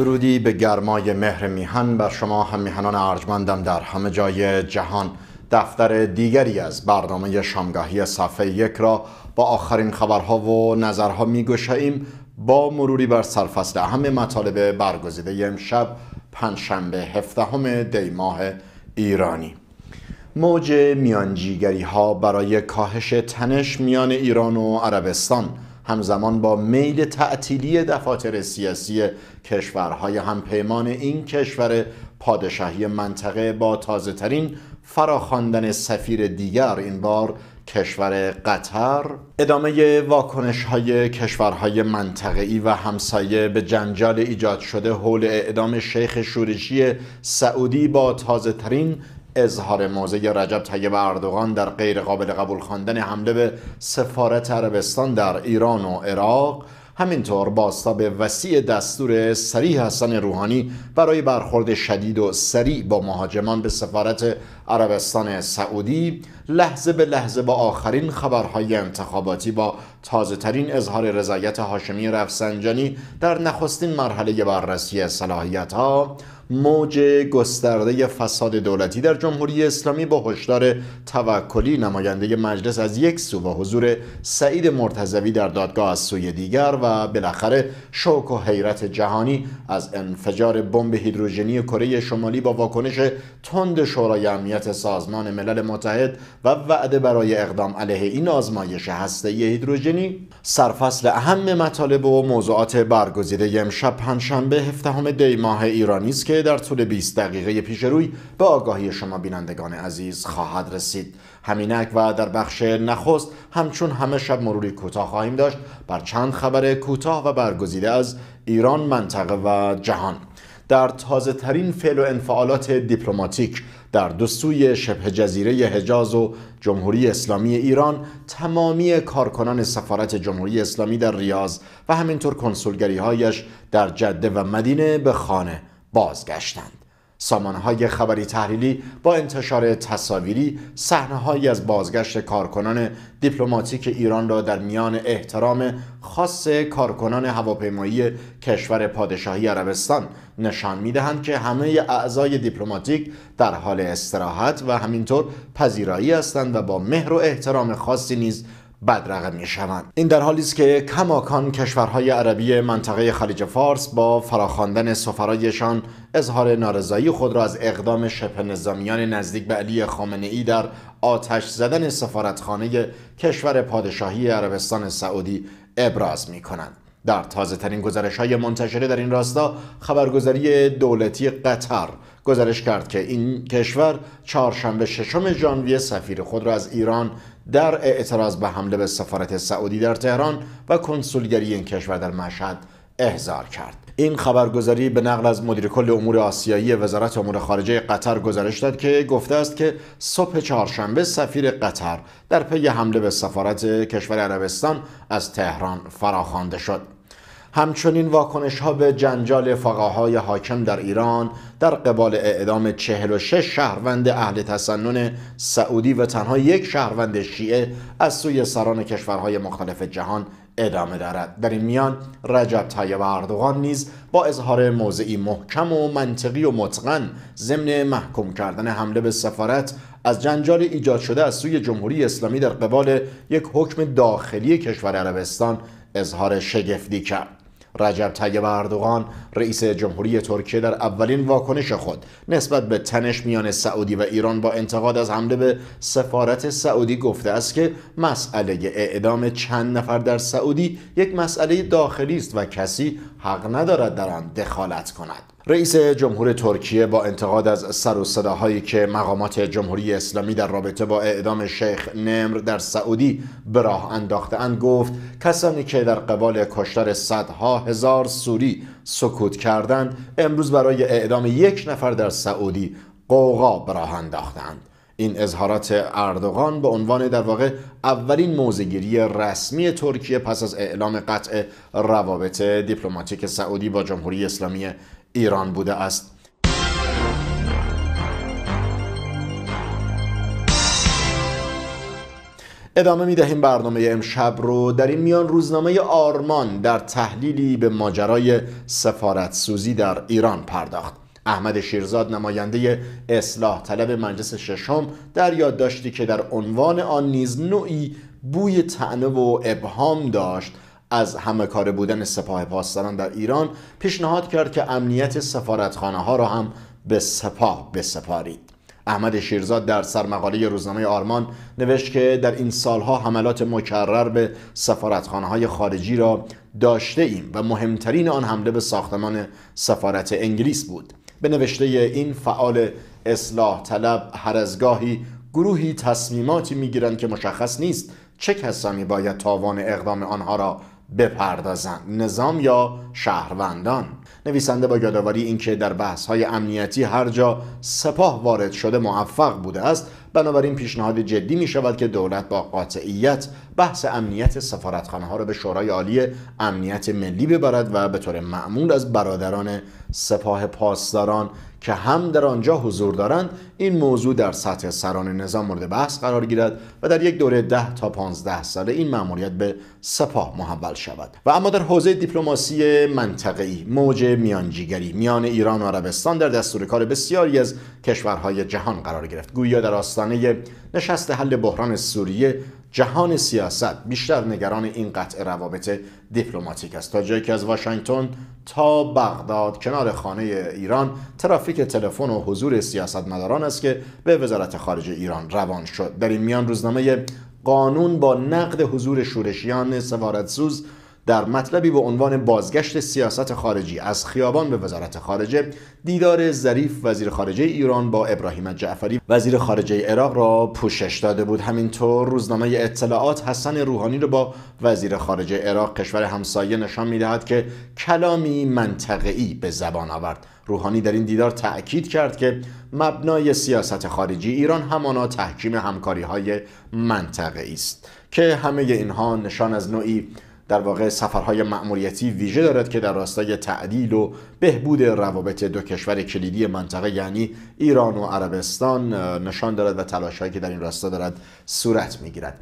درودی به گرمای مهر میهن بر شما هم میهنان ارجمندم در همه جای جهان دفتر دیگری از برنامه شامگاهی صفحه یک را با آخرین خبرها و نظرها میگوشاییم با مروری بر سرفصل اهم مطالب برگزیده امشب پنجشنبه هفدهم دی ماه ایرانی موج میانجیگری ها برای کاهش تنش میان ایران و عربستان همزمان با میل تعطیلی دفاتر سیاسی کشورهای همپیمان این کشور پادشاهی منطقه با تازه ترین فراخواندن سفیر دیگر این بار کشور قطر ادامه واکنش های کشورهای منطقه‌ای و همسایه به جنجال ایجاد شده حول اعدام شیخ شورشی سعودی با تازه ترین اظهار موضع رجب طیب اردوغان در غیر قابل قبول خواندن حمله به سفارت عربستان در ایران و عراق همینطور به وسیع دستور سریح حسن روحانی برای برخورد شدید و سریع با مهاجمان به سفارت عربستان سعودی لحظه به لحظه با آخرین خبرهای انتخاباتی با تازه ترین اظهار رضایت هاشمی رفسنجانی در نخستین مرحله بررسی صلاحیت ها موج گسترده فساد دولتی در جمهوری اسلامی با هشدار توکلی نماینده مجلس از یک سو و حضور سعید مرتزوی در دادگاه از سوی دیگر و بالاخره شوک و حیرت جهانی از انفجار بمب هیدروژنی کره شمالی با واکنش تند شورای امنیت سازمان ملل متحد و وعده برای اقدام علیه این آزمایش هسته‌ای هیدروژنی. سرفصل اهم مطالب و موضوعات برگزیده امشب پنجشنبه همه دی ماه ایرانی است که در طول 20 دقیقه پیش روی به آگاهی شما بینندگان عزیز خواهد رسید همینک و در بخش نخست همچون همه شب مروری کوتاه خواهیم داشت بر چند خبر کوتاه و برگزیده از ایران منطقه و جهان در تازه ترین فعل و انفعالات دیپلماتیک در دو سوی شبه جزیره حجاز و جمهوری اسلامی ایران تمامی کارکنان سفارت جمهوری اسلامی در ریاض و همینطور کنسولگری هایش در جده و مدینه به خانه بازگشتند سامانهای خبری تحلیلی با انتشار تصاویری صحنههایی از بازگشت کارکنان دیپلماتیک ایران را در میان احترام خاص کارکنان هواپیمایی کشور پادشاهی عربستان نشان میدهند که همه اعضای دیپلماتیک در حال استراحت و همینطور پذیرایی هستند و با مهر و احترام خاصی نیز بدرقه می شوند این در حالی است که کماکان کشورهای عربی منطقه خلیج فارس با فراخواندن سفرایشان اظهار نارضایی خود را از اقدام شبه نظامیان نزدیک به علی خامنه ای در آتش زدن سفارتخانه کشور پادشاهی عربستان سعودی ابراز می کنند در تازه ترین گزارش های منتشره در این راستا خبرگزاری دولتی قطر گزارش کرد که این کشور چهارشنبه ششم ژانویه سفیر خود را از ایران در اعتراض به حمله به سفارت سعودی در تهران و کنسولگری این کشور در مشهد احضار کرد این خبرگزاری به نقل از مدیر کل امور آسیایی وزارت امور خارجه قطر گزارش داد که گفته است که صبح چهارشنبه سفیر قطر در پی حمله به سفارت کشور عربستان از تهران فراخوانده شد همچنین واکنش ها به جنجال فقهای حاکم در ایران در قبال اعدام 46 شهروند اهل تسنن سعودی و تنها یک شهروند شیعه از سوی سران کشورهای مختلف جهان ادامه دارد در این میان رجب طیب اردوغان نیز با اظهار موضعی محکم و منطقی و متقن ضمن محکوم کردن حمله به سفارت از جنجال ایجاد شده از سوی جمهوری اسلامی در قبال یک حکم داخلی کشور عربستان اظهار شگفتی کرد رجب طیب اردوغان رئیس جمهوری ترکیه در اولین واکنش خود نسبت به تنش میان سعودی و ایران با انتقاد از حمله به سفارت سعودی گفته است که مسئله اعدام چند نفر در سعودی یک مسئله داخلی است و کسی حق ندارد در آن دخالت کند رئیس جمهور ترکیه با انتقاد از سر و صداهایی که مقامات جمهوری اسلامی در رابطه با اعدام شیخ نمر در سعودی به راه انداختهاند گفت کسانی که در قبال کشتار صدها هزار سوری سکوت کردند امروز برای اعدام یک نفر در سعودی قوقا به راه انداختند این اظهارات اردوغان به عنوان در واقع اولین موزگیری رسمی ترکیه پس از اعلام قطع روابط دیپلماتیک سعودی با جمهوری اسلامی ایران بوده است ادامه می دهیم برنامه امشب رو در این میان روزنامه آرمان در تحلیلی به ماجرای سفارت سوزی در ایران پرداخت احمد شیرزاد نماینده اصلاح طلب مجلس ششم در یادداشتی که در عنوان آن نیز نوعی بوی تعنه و ابهام داشت از همه کار بودن سپاه پاسداران در ایران پیشنهاد کرد که امنیت سفارتخانه ها را هم به سپاه بسپارید احمد شیرزاد در سرمقاله روزنامه آرمان نوشت که در این سالها حملات مکرر به سفارتخانه های خارجی را داشته ایم و مهمترین آن حمله به ساختمان سفارت انگلیس بود به نوشته این فعال اصلاح طلب هرزگاهی گروهی تصمیماتی میگیرند که مشخص نیست چه کسانی باید تاوان اقدام آنها را بپردازند نظام یا شهروندان نویسنده با یادآوری اینکه در بحث های امنیتی هر جا سپاه وارد شده موفق بوده است بنابراین پیشنهاد جدی می شود که دولت با قاطعیت بحث امنیت سفارتخانه ها را به شورای عالی امنیت ملی ببرد و به طور معمول از برادران سپاه پاسداران که هم در آنجا حضور دارند این موضوع در سطح سران نظام مورد بحث قرار گیرد و در یک دوره 10 تا 15 ساله این مأموریت به سپاه محول شود و اما در حوزه دیپلماسی منطقه‌ای موج میانجیگری میان ایران و عربستان در دستور کار بسیاری از کشورهای جهان قرار گرفت گویا در آستانه نشست حل بحران سوریه جهان سیاست بیشتر نگران این قطع روابط دیپلماتیک است تا جایی که از واشنگتن تا بغداد کنار خانه ایران ترافیک تلفن و حضور سیاستمداران است که به وزارت خارجه ایران روان شد در این میان روزنامه قانون با نقد حضور شورشیان سفارتسوز در مطلبی به عنوان بازگشت سیاست خارجی از خیابان به وزارت خارجه دیدار ظریف وزیر خارجه ایران با ابراهیم جعفری وزیر خارجه عراق را پوشش داده بود همینطور روزنامه اطلاعات حسن روحانی را رو با وزیر خارجه عراق کشور همسایه نشان میدهد که کلامی منطقه‌ای به زبان آورد روحانی در این دیدار تأکید کرد که مبنای سیاست خارجی ایران همانا تحکیم همکاری های منطقه است که همه اینها نشان از نوعی در واقع سفرهای مأموریتی ویژه دارد که در راستای تعدیل و بهبود روابط دو کشور کلیدی منطقه یعنی ایران و عربستان نشان دارد و تلاشهایی که در این راستا دارد صورت میگیرد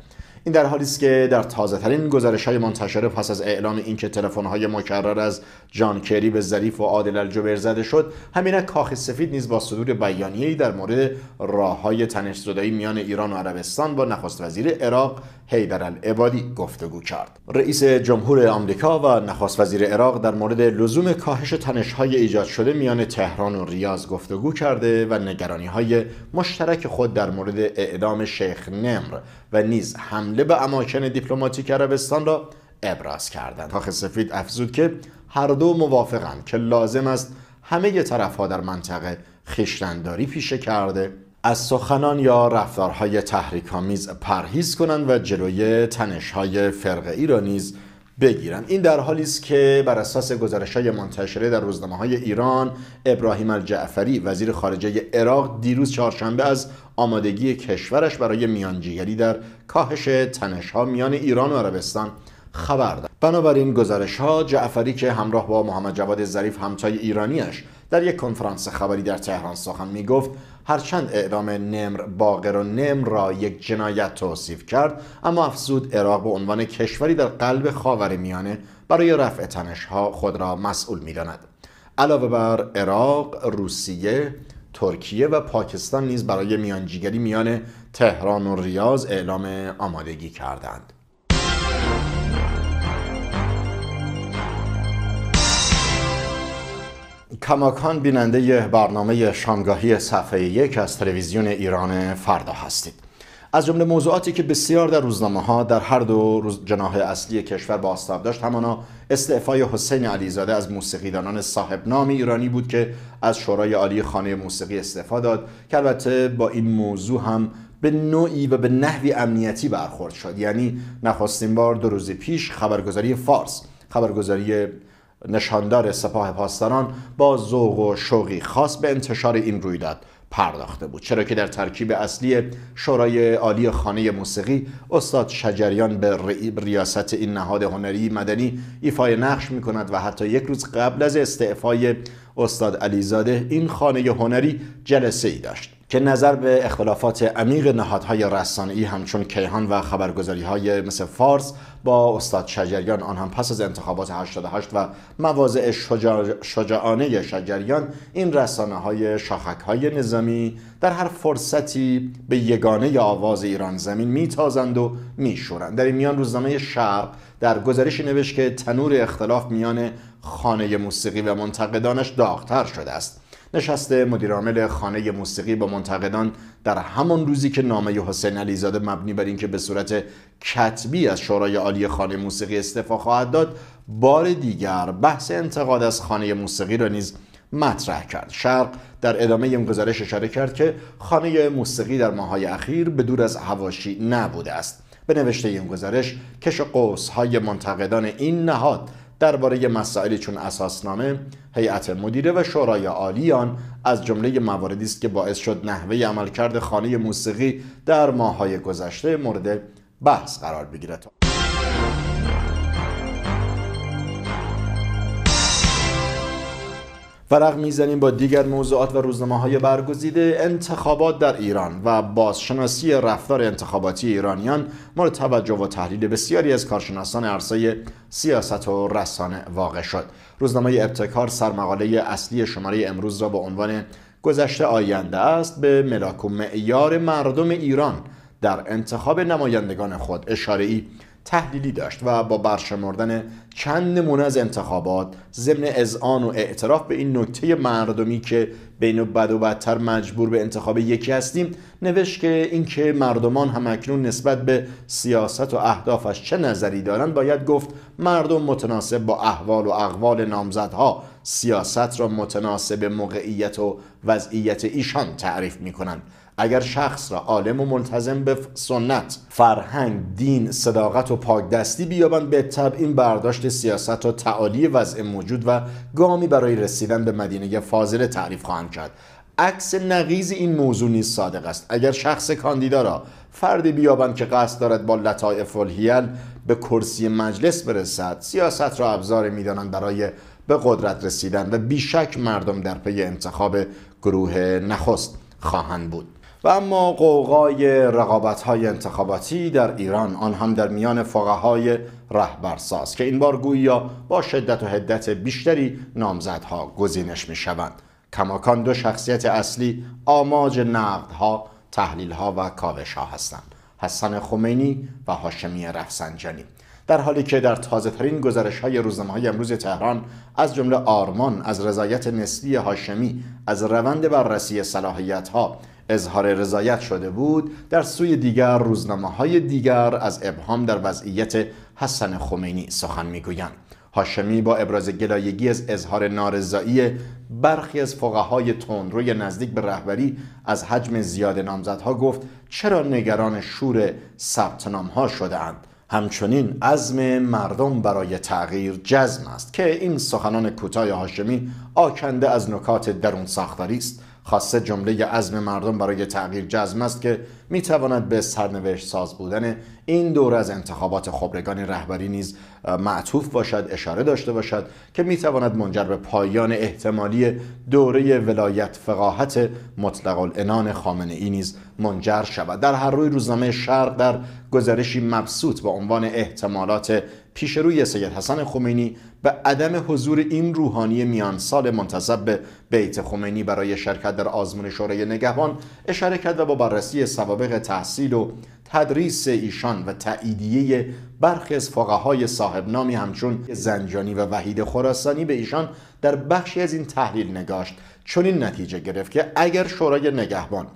این در حالی است که در تازه ترین گزارش های منتشر پس از اعلام اینکه تلفن های مکرر از جان کری به ظریف و عادل الجبر زده شد همین کاخ سفید نیز با صدور بیانیه‌ای در مورد راه های تنش میان ایران و عربستان با نخست وزیر عراق حیدر العبادی گفتگو کرد رئیس جمهور آمریکا و نخست وزیر عراق در مورد لزوم کاهش تنش های ایجاد شده میان تهران و ریاض گفتگو کرده و نگرانی های مشترک خود در مورد اعدام شیخ نمر و نیز حمله به اماکن دیپلماتیک عربستان را ابراز کردند کاخ سفید افزود که هر دو موافقند که لازم است همه طرفها در منطقه خیشتنداری پیشه کرده از سخنان یا رفتارهای تحریک‌آمیز پرهیز کنند و جلوی تنش‌های فرقه را نیز بگیرند این در حالی است که بر اساس گزارش های منتشره در روزنامه های ایران ابراهیم الجعفری وزیر خارجه عراق دیروز چهارشنبه از آمادگی کشورش برای میانجیگری در کاهش ها میان ایران و عربستان خبر داد بنابراین گزارش ها جعفری که همراه با محمد جواد ظریف همتای ایرانیش در یک کنفرانس خبری در تهران سخن می هرچند اعدام نمر باقر و نمر را یک جنایت توصیف کرد اما افزود عراق به عنوان کشوری در قلب خاور میانه برای رفع تنشها خود را مسئول میداند علاوه بر عراق روسیه ترکیه و پاکستان نیز برای میانجیگری میان تهران و ریاض اعلام آمادگی کردند کماکان بیننده برنامه شامگاهی صفحه یک از تلویزیون ایران فردا هستید از جمله موضوعاتی که بسیار در روزنامه ها در هر دو جناح اصلی کشور باستاب داشت همانا استعفای حسین علیزاده از موسیقیدانان صاحب نام ایرانی بود که از شورای عالی خانه موسیقی استعفا داد که البته با این موضوع هم به نوعی و به نحوی امنیتی برخورد شد یعنی نخستین بار دو روز پیش خبرگزاری فارس خبرگزاری نشاندار سپاه پاسداران با ذوق و شوقی خاص به انتشار این رویداد پرداخته بود چرا که در ترکیب اصلی شورای عالی خانه موسیقی استاد شجریان به ریاست این نهاد هنری مدنی ایفای نقش می کند و حتی یک روز قبل از استعفای استاد علیزاده این خانه هنری جلسه ای داشت که نظر به اختلافات عمیق نهادهای رسانه‌ای همچون کیهان و های مثل فارس با استاد شجریان آن هم پس از انتخابات 88 و مواضع شجاعانه شجریان این رسانه های شاخک های نظامی در هر فرصتی به یگانه آواز ایران زمین میتازند و میشورند در این میان روزنامه شرق در گزارشی نوشت که تنور اختلاف میان خانه موسیقی و منتقدانش داغتر شده است نشست مدیرعامل خانه موسیقی با منتقدان در همان روزی که نامه حسین علیزاده مبنی بر اینکه به صورت کتبی از شورای عالی خانه موسیقی استعفا خواهد داد بار دیگر بحث انتقاد از خانه موسیقی را نیز مطرح کرد شرق در ادامه این گزارش اشاره کرد که خانه موسیقی در ماهای اخیر به دور از هواشی نبوده است به نوشته این گزارش کش قوس های منتقدان این نهاد درباره مسائلی چون اساسنامه، هیئت مدیره و شورای عالی آن از جمله مواردی است که باعث شد نحوه عملکرد خانه موسیقی در ماههای گذشته مورد بحث قرار بگیرد. ورق میزنیم با دیگر موضوعات و روزنامه های برگزیده انتخابات در ایران و بازشناسی رفتار انتخاباتی ایرانیان مورد توجه و تحلیل بسیاری از کارشناسان عرصه سیاست و رسانه واقع شد روزنامه ابتکار سرمقاله اصلی شماره امروز را با عنوان گذشته آینده است به ملاک و معیار مردم ایران در انتخاب نمایندگان خود اشاره ای تحلیلی داشت و با برشمردن چند نمونه از انتخابات ضمن اذعان و اعتراف به این نکته مردمی که بین و بد و بدتر مجبور به انتخاب یکی هستیم نوشت که اینکه مردمان همکنون نسبت به سیاست و اهدافش چه نظری دارند باید گفت مردم متناسب با احوال و اقوال نامزدها سیاست را متناسب موقعیت و وضعیت ایشان تعریف می کنند اگر شخص را عالم و ملتزم به سنت فرهنگ دین صداقت و پاکدستی بیابند به طب این برداشت سیاست و تعالی وضع موجود و گامی برای رسیدن به مدینه فاضله تعریف خواهند کرد عکس نقیز این موضوع نیز صادق است اگر شخص کاندیدا را فردی بیابند که قصد دارد با لطایف الحیل به کرسی مجلس برسد سیاست را ابزار میدانند برای به قدرت رسیدن و بیشک مردم در پی انتخاب گروه نخست خواهند بود و اما قوقای رقابت های انتخاباتی در ایران آن هم در میان فقهای رهبرساز که این بار گویا با شدت و حدت بیشتری نامزدها گزینش می شوند کماکان دو شخصیت اصلی آماج نقدها تحلیلها و ها هستند حسن خمینی و هاشمی رفسنجانی در حالی که در تازه ترین گزارش های روزنامه های امروز تهران از جمله آرمان از رضایت نسلی هاشمی از روند بررسی صلاحیت ها اظهار رضایت شده بود در سوی دیگر روزنامه های دیگر از ابهام در وضعیت حسن خمینی سخن میگویند هاشمی با ابراز گلایگی از اظهار نارضایی برخی از فقهای تندروی نزدیک به رهبری از حجم زیاد نامزدها گفت چرا نگران شور ثبت نامها شدهاند همچنین عزم مردم برای تغییر جزم است که این سخنان کوتاه هاشمی آکنده از نکات درون ساختاری است خاصه جمله عزم مردم برای تغییر جزم است که میتواند به سرنوشت ساز بودن یعنی این دور از انتخابات خبرگان رهبری نیز معطوف باشد اشاره داشته باشد که میتواند منجر به پایان احتمالی دوره ولایت فقاهت مطلق الانان خامنه ای نیز منجر شود در هر روی روزنامه شرق در گزارشی مبسوط با عنوان احتمالات روی سید حسن خمینی به عدم حضور این روحانی میان سال منتصب به بیت خمینی برای شرکت در آزمون شورای نگهبان اشاره کرد و با بررسی سوابق تحصیل و تدریس ایشان و تاییدیه برخی از فقهای صاحب نامی همچون زنجانی و وحید خراسانی به ایشان در بخشی از این تحلیل نگاشت چنین نتیجه گرفت که اگر شورای نگهبان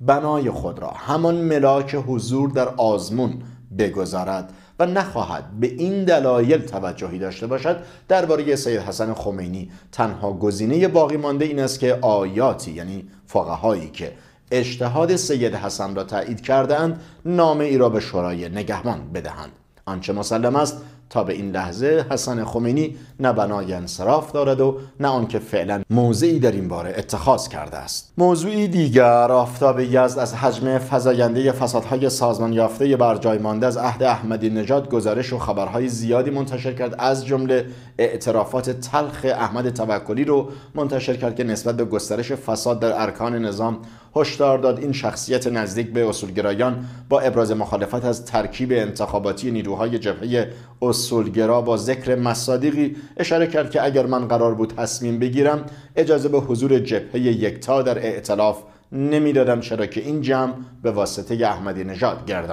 بنای خود را همان ملاک حضور در آزمون بگذارد و نخواهد به این دلایل توجهی داشته باشد درباره سید حسن خمینی تنها گزینه باقی مانده این است که آیاتی یعنی فقهایی که اجتهاد سید حسن را تایید کردهاند نامه ای را به شورای نگهبان بدهند آنچه مسلم است تا به این لحظه حسن خمینی نه بنای انصراف دارد و نه آنکه فعلا موضعی در این باره اتخاذ کرده است موضوعی دیگر آفتاب یزد از حجم فزاینده فسادهای سازمان یافته بر جای مانده از عهد احمدی نژاد گزارش و خبرهای زیادی منتشر کرد از جمله اعترافات تلخ احمد توکلی رو منتشر کرد که نسبت به گسترش فساد در ارکان نظام هشدار داد این شخصیت نزدیک به اصولگرایان با ابراز مخالفت از ترکیب انتخاباتی نیروهای جبهه اصولگرا با ذکر مصادیقی اشاره کرد که اگر من قرار بود تصمیم بگیرم اجازه به حضور جبهه یکتا در ائتلاف نمیدادم چرا که این جمع به واسطه احمدی نژاد گرد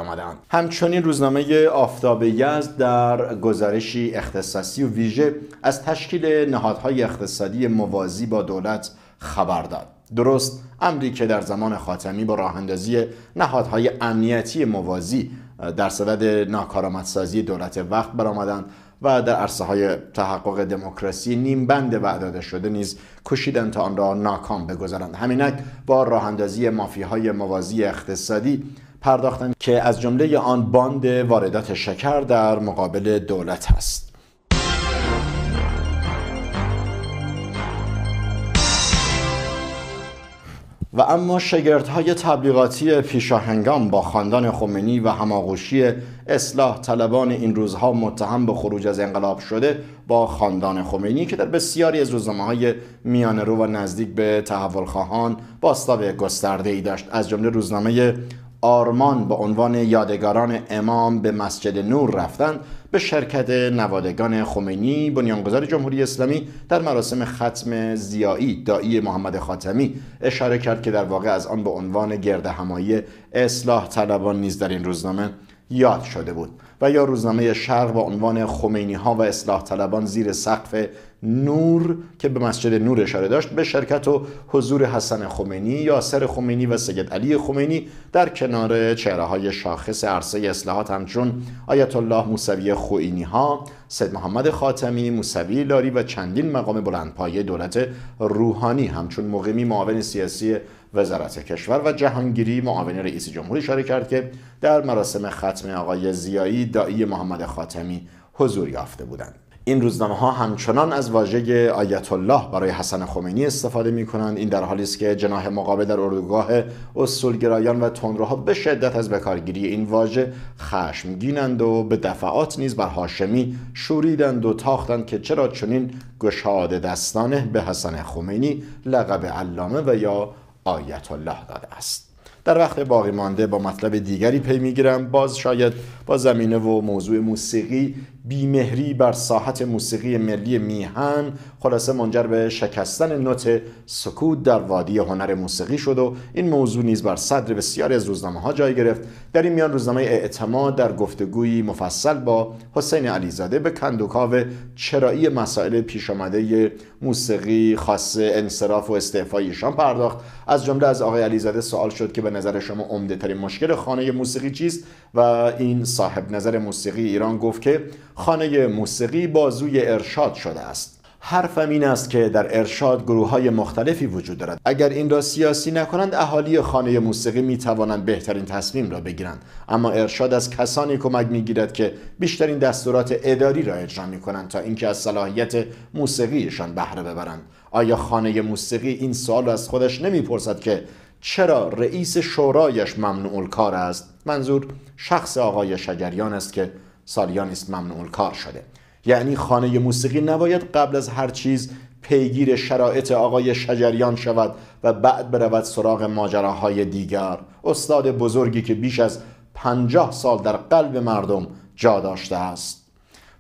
همچنین روزنامه آفتاب یزد در گزارشی اختصاصی و ویژه از تشکیل نهادهای اقتصادی موازی با دولت خبر داد درست امری که در زمان خاتمی با راهاندازی نهادهای امنیتی موازی در صدد ناکارآمدسازی دولت وقت برآمدند و در عرصه های تحقق دموکراسی نیم بند وعده شده نیز کشیدند تا آن را ناکام بگذارند همینک با راهاندازی های موازی اقتصادی پرداختند که از جمله آن باند واردات شکر در مقابل دولت است و اما شگردهای تبلیغاتی پیشاهنگام با خاندان خمینی و هماغوشی اصلاح طلبان این روزها متهم به خروج از انقلاب شده با خاندان خمینی که در بسیاری از روزنامه های میانه رو و نزدیک به تحول خواهان باستاب گسترده ای داشت از جمله روزنامه آرمان به عنوان یادگاران امام به مسجد نور رفتند به شرکت نوادگان خمینی بنیانگذار جمهوری اسلامی در مراسم ختم زیایی دایی محمد خاتمی اشاره کرد که در واقع از آن به عنوان گرد همایی اصلاح طلبان نیز در این روزنامه یاد شده بود و یا روزنامه شرق و عنوان خمینی ها و اصلاح طلبان زیر سقف نور که به مسجد نور اشاره داشت به شرکت و حضور حسن خمینی سر خمینی و سید علی خمینی در کنار چهره های شاخص عرصه اصلاحات همچون آیت الله موسوی خوینی ها سید محمد خاتمی موسوی لاری و چندین مقام بلندپایه دولت روحانی همچون مقیمی معاون سیاسی وزارت کشور و جهانگیری معاون رئیس جمهور اشاره کرد که در مراسم ختم آقای زیایی دایی محمد خاتمی حضور یافته بودند این روزنامه ها همچنان از واژه آیت الله برای حسن خمینی استفاده می کنند این در حالی است که جناح مقابل در اردوگاه اصولگرایان و تندروها به شدت از بکارگیری این واژه خشمگینند و به دفعات نیز بر هاشمی شوریدند و تاختند که چرا چنین گشاده دستانه به حسن خمینی لقب علامه و یا آیت الله داده است در وقت باقی مانده با مطلب دیگری پی میگیرم باز شاید با زمینه و موضوع موسیقی بیمهری بر ساحت موسیقی ملی میهن خلاصه منجر به شکستن نوت سکوت در وادی هنر موسیقی شد و این موضوع نیز بر صدر بسیاری از روزنامه ها جای گرفت در این میان روزنامه اعتماد در گفتگویی مفصل با حسین علیزاده به کندوکاو چرایی مسائل پیش آمده موسیقی خاص انصراف و استعفایشان پرداخت از جمله از آقای علیزاده سوال شد که به نظر شما عمده ترین مشکل خانه موسیقی چیست و این صاحب نظر موسیقی ایران گفت که خانه موسیقی بازوی ارشاد شده است حرفم این است که در ارشاد گروه های مختلفی وجود دارد اگر این را سیاسی نکنند اهالی خانه موسیقی می توانند بهترین تصمیم را بگیرند اما ارشاد از کسانی کمک می گیرد که بیشترین دستورات اداری را اجرا می کنند تا اینکه از صلاحیت موسیقیشان بهره ببرند آیا خانه موسیقی این سوال را از خودش نمیپرسد که چرا رئیس شورایش ممنوع کار است منظور شخص آقای شجریان است که سالیان است ممنوع کار شده یعنی خانه موسیقی نباید قبل از هر چیز پیگیر شرایط آقای شجریان شود و بعد برود سراغ ماجراهای دیگر استاد بزرگی که بیش از پنجاه سال در قلب مردم جا داشته است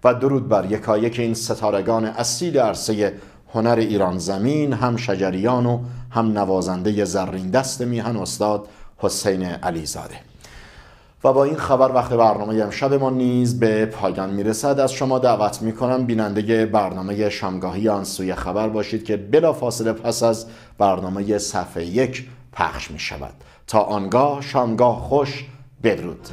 و درود بر یکایک این ستارگان اصیل عرصه هنر ایران زمین هم شجریان و هم نوازنده زرین دست میهن استاد حسین علیزاده و با این خبر وقت برنامه امشب ما نیز به پایان میرسد از شما دعوت میکنم بیننده برنامه شامگاهی آن سوی خبر باشید که فاصله پس از برنامه صفحه یک پخش میشود تا آنگاه شامگاه خوش بدرود